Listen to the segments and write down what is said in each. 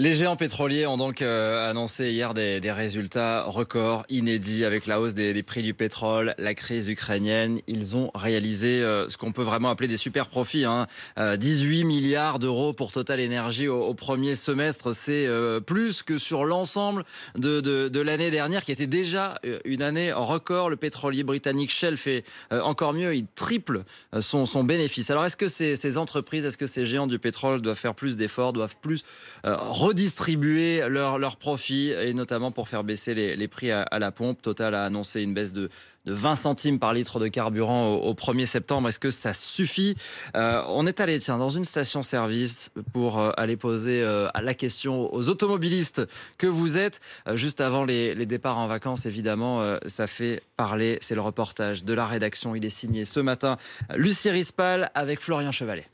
Les géants pétroliers ont donc euh, annoncé hier des, résultats records, inédits, avec la hausse des, prix du pétrole, la crise ukrainienne. Ils ont réalisé euh, ce qu'on peut vraiment appeler des super profits. 18 hein. euh, milliards d'euros pour Total Energy au, premier semestre. C'est plus que sur l'ensemble de, l'année dernière, qui était déjà une année record. Le pétrolier britannique Shell fait encore mieux. Il triple son, bénéfice. Alors, est-ce que ces, ces entreprises, est-ce que ces géants du pétrole doivent faire plus d'efforts, doivent plus redistribuer leurs leur profits et notamment pour faire baisser les, prix à, la pompe. Total a annoncé une baisse de, 20 centimes par litre de carburant au, 1er septembre. Est-ce que ça suffit euh, On est allé tiens, dans une station-service pour euh, aller poser euh, la question aux automobilistes que vous êtes. juste avant les, les, départs en vacances, évidemment, ça fait parler. C'est le reportage de la rédaction. Il est signé ce matin. Lucie Rispal avec Florian Chevalet.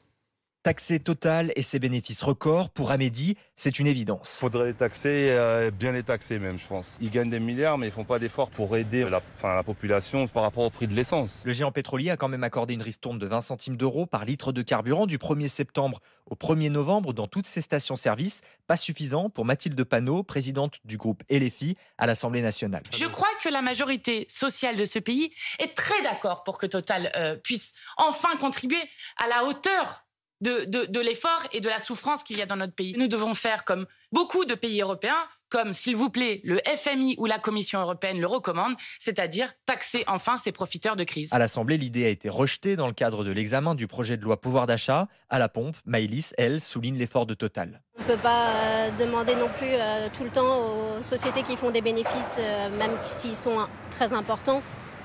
Taxer Total et ses bénéfices records, pour Amédi, c'est une évidence. Faudrait les taxer, euh, bien les taxer même, je pense. Ils gagnent des milliards, mais ils font pas d'efforts pour aider la, population par rapport au prix de l'essence. Le géant pétrolier a quand même accordé une ristourne de 20 centimes d'euros par litre de carburant du 1er septembre au 1er novembre dans toutes ses stations-service. Pas suffisant pour Mathilde Panot, présidente du groupe LFI à l'Assemblée nationale. Je crois que la majorité sociale de ce pays est très d'accord pour que Total euh, puisse enfin contribuer à la hauteur de, l'effort et de la souffrance qu'il y a dans notre pays. Nous devons faire comme beaucoup de pays européens, comme, s'il vous plaît, le FMI ou la Commission européenne le recommande, c'est-à-dire taxer enfin ces profiteurs de crise. À l'Assemblée, l'idée a été rejetée dans le cadre de l'examen du projet de loi pouvoir d'achat. À la pompe, Maëlys, elle, souligne l'effort de Total. On ne peut pas euh, demander non plus euh, tout le temps aux sociétés qui font des bénéfices, euh, même s'ils sont hein, très importants,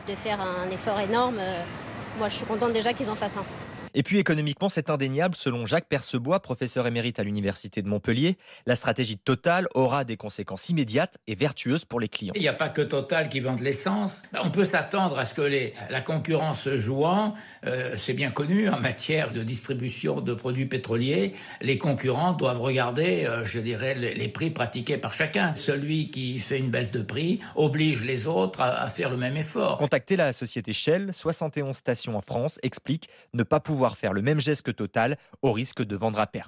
de faire un effort énorme. moi, je suis contente déjà qu'ils en fassent un. Et puis économiquement, c'est indéniable. Selon Jacques Percebois, professeur émérite à l'Université de Montpellier, la stratégie Total aura des conséquences immédiates et vertueuses pour les clients. Il n'y a pas que Total qui vend de l'essence. On peut s'attendre à ce que les, la concurrence jouant, euh, c'est bien connu, en matière de distribution de produits pétroliers, les concurrents doivent regarder, euh, je dirais, les, prix pratiqués par chacun. Celui qui fait une baisse de prix oblige les autres à, faire le même effort. Contacter la société Shell, 71 stations en France, explique ne pas pouvoir faire le même geste que Total au risque de vendre à perte.